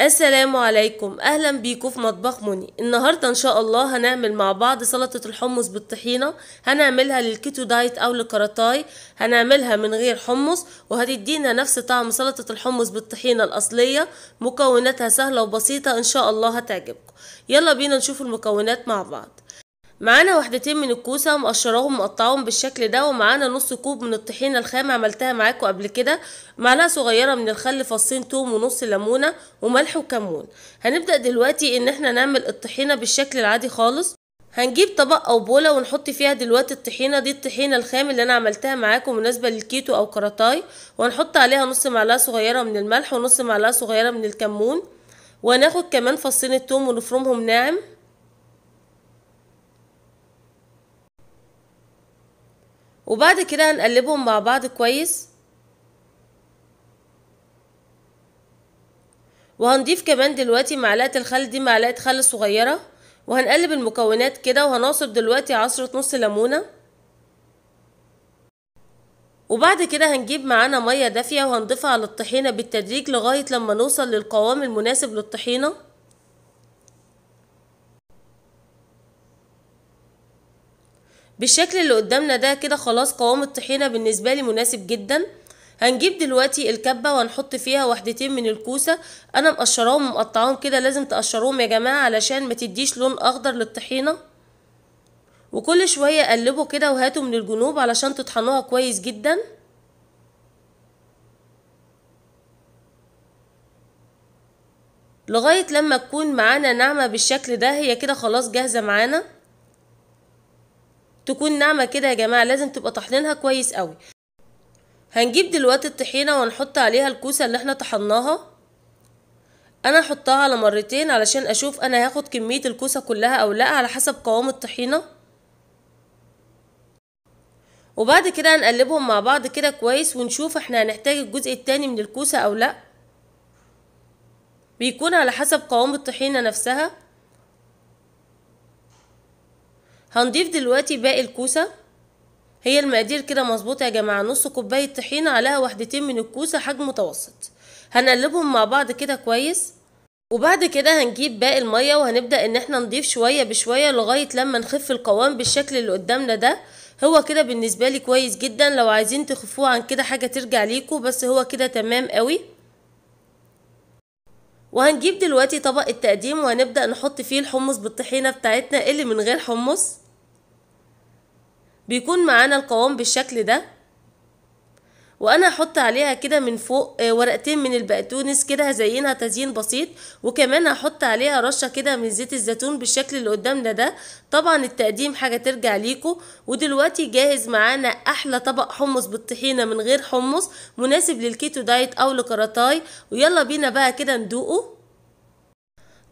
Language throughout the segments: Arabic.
السلام عليكم اهلا بيكم في مطبخ مني النهارده ان شاء الله هنعمل مع بعض سلطه الحمص بالطحينه هنعملها للكيتو دايت او للكراتاي هنعملها من غير حمص وهتدينا نفس طعم سلطه الحمص بالطحينه الاصليه مكوناتها سهله وبسيطه ان شاء الله هتعجبكم يلا بينا نشوف المكونات مع بعض معانا وحدتين من الكوسة مقشراهم مقطعاهم بالشكل ده ومعانا نص كوب من الطحينة الخام عملتها معاكم قبل كده معلقة صغيرة من الخل فصين توم ونص ليمونة وملح وكمون هنبدأ دلوقتي ان احنا نعمل الطحينة بالشكل العادي خالص هنجيب طبق او بولة ونحط فيها دلوقتي الطحينة دي الطحينة الخام اللي انا عملتها معاكم مناسبة للكيتو او كراتاي وهنحط عليها نص معلقة صغيرة من الملح ونص معلقة صغيرة من الكمون وهناخد كمان فصين التوم ونفرمهم ناعم وبعد كده هنقلبهم مع بعض كويس وهنضيف كمان دلوقتي معلقة الخل دي معلقة خل صغيرة وهنقلب المكونات كده وهنعصر دلوقتي عصرة نص ليمونة وبعد كده هنجيب معانا مية دافية وهنضيفها على الطحينة بالتدريج لغاية لما نوصل للقوام المناسب للطحينة بالشكل اللي قدامنا ده كده خلاص قوام الطحينة بالنسبة لي مناسب جدا هنجيب دلوقتي الكبة وهنحط فيها وحدتين من الكوسة انا مقشراهم ومقطعاهم كده لازم تقشروهم يا جماعة علشان ما تديش لون اخضر للطحينة وكل شوية قلبوا كده وهاتوا من الجنوب علشان تطحنوها كويس جداً لغاية لما تكون معانا ناعمة بالشكل ده هي كده خلاص جاهزة معانا تكون ناعمة كده يا جماعة لازم تبقى طحنينها كويس قوي هنجيب دلوقتي الطحينة ونحط عليها الكوسة اللي احنا طحناها انا هحطها على مرتين علشان اشوف انا هاخد كمية الكوسة كلها او لا على حسب قوام الطحينة وبعد كده هنقلبهم مع بعض كده كويس ونشوف احنا هنحتاج الجزء التاني من الكوسة او لا بيكون على حسب قوام الطحينة نفسها هنضيف دلوقتي باقي الكوسة هي المقادير كده مظبوطة يا جماعة نص كوباية طحينة عليها واحدتين من الكوسة حجم متوسط هنقلبهم مع بعض كده كويس وبعد كده هنجيب باقي المية وهنبدأ ان احنا نضيف شوية بشوية لغاية لما نخف القوام بالشكل اللي قدامنا ده هو كده بالنسبة لي كويس جدا لو عايزين تخفوه عن كده حاجة ترجع ليكو بس هو كده تمام قوي وهنجيب دلوقتي طبق التقديم وهنبدأ نحط فيه الحمص بالطحينة بتاعتنا اللي من غير حمص بيكون معانا القوام بالشكل ده وانا هحط عليها كده من فوق آه، ورقتين من البقدونس كده هزينها تزيين بسيط وكمان هحط عليها رشه كده من زيت الزيتون بالشكل اللي قدامنا ده طبعا التقديم حاجه ترجع ليكم ودلوقتي جاهز معانا احلى طبق حمص بالطحينه من غير حمص مناسب للكيتو دايت او لكراتاي ويلا بينا بقى كده ندوقه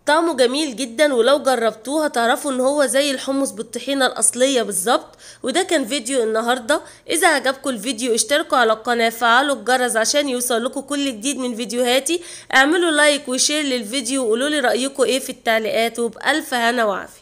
طعمه جميل جدا ولو جربتوه هتعرفوا ان هو زي الحمص بالطحينة الاصلية بالظبط وده كان فيديو النهاردة اذا عجبكم الفيديو اشتركوا على القناة فعلوا الجرس عشان يوصلكوا كل جديد من فيديوهاتي اعملوا لايك وشير للفيديو وقولولي رأيكم ايه في التعليقات وبألف هنا وعافية